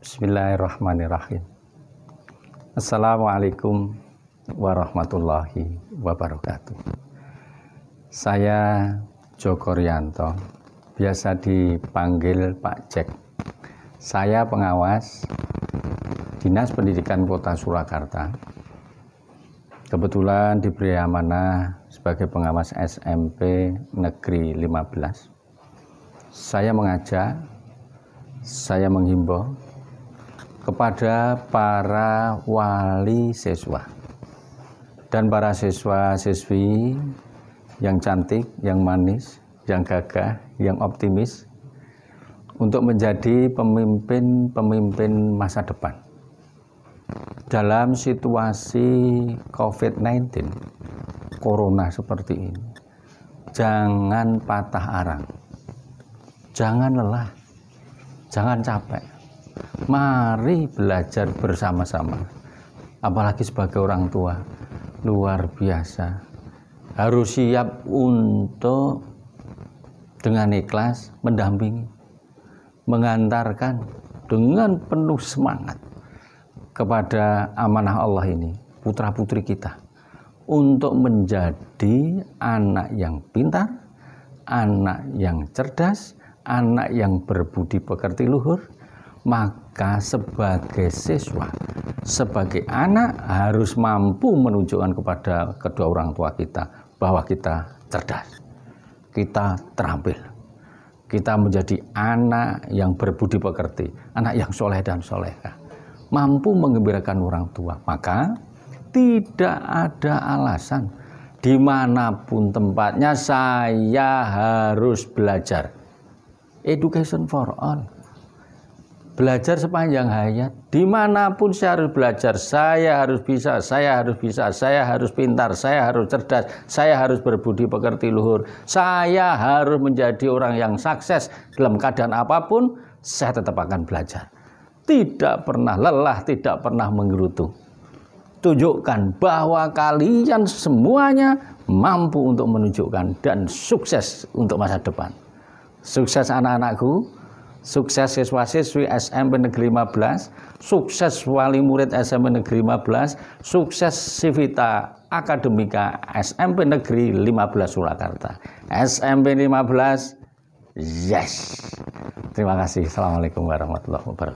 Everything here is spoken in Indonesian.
Bismillahirrahmanirrahim. Assalamualaikum warahmatullahi wabarakatuh. Saya Joko Rianto, biasa dipanggil Pak Cek. Saya pengawas Dinas Pendidikan Kota Surakarta. Kebetulan diberi amanah sebagai pengawas SMP Negeri 15. Saya mengajak, saya menghimbau kepada para wali siswa dan para siswa-siswi yang cantik, yang manis, yang gagah, yang optimis untuk menjadi pemimpin-pemimpin masa depan. Dalam situasi COVID-19, corona seperti ini, jangan patah arang, jangan lelah, jangan capek mari belajar bersama-sama. Apalagi sebagai orang tua, luar biasa. Harus siap untuk dengan ikhlas mendampingi, mengantarkan dengan penuh semangat kepada amanah Allah ini, putra-putri kita untuk menjadi anak yang pintar, anak yang cerdas, anak yang berbudi pekerti luhur, maka sebagai siswa, sebagai anak harus mampu menunjukkan kepada kedua orang tua kita bahwa kita cerdas, kita terampil, kita menjadi anak yang berbudi pekerti, anak yang soleh dan soleha, mampu mengembirakan orang tua. Maka tidak ada alasan dimanapun tempatnya saya harus belajar. Education for all belajar sepanjang hayat. Dimanapun saya harus belajar, saya harus bisa, saya harus bisa, saya harus pintar, saya harus cerdas, saya harus berbudi pekerti luhur. Saya harus menjadi orang yang sukses dalam keadaan apapun, saya tetap akan belajar. Tidak pernah lelah, tidak pernah menggerutu. Tunjukkan bahwa kalian semuanya mampu untuk menunjukkan dan sukses untuk masa depan. Sukses anak-anakku, sukses siswa-siswi SMP Negeri 15, sukses wali murid SMP Negeri 15, sukses Sivita Akademika SMP Negeri 15 Surakarta. SMP 15, yes. Terima kasih. Assalamualaikum warahmatullahi wabarakatuh.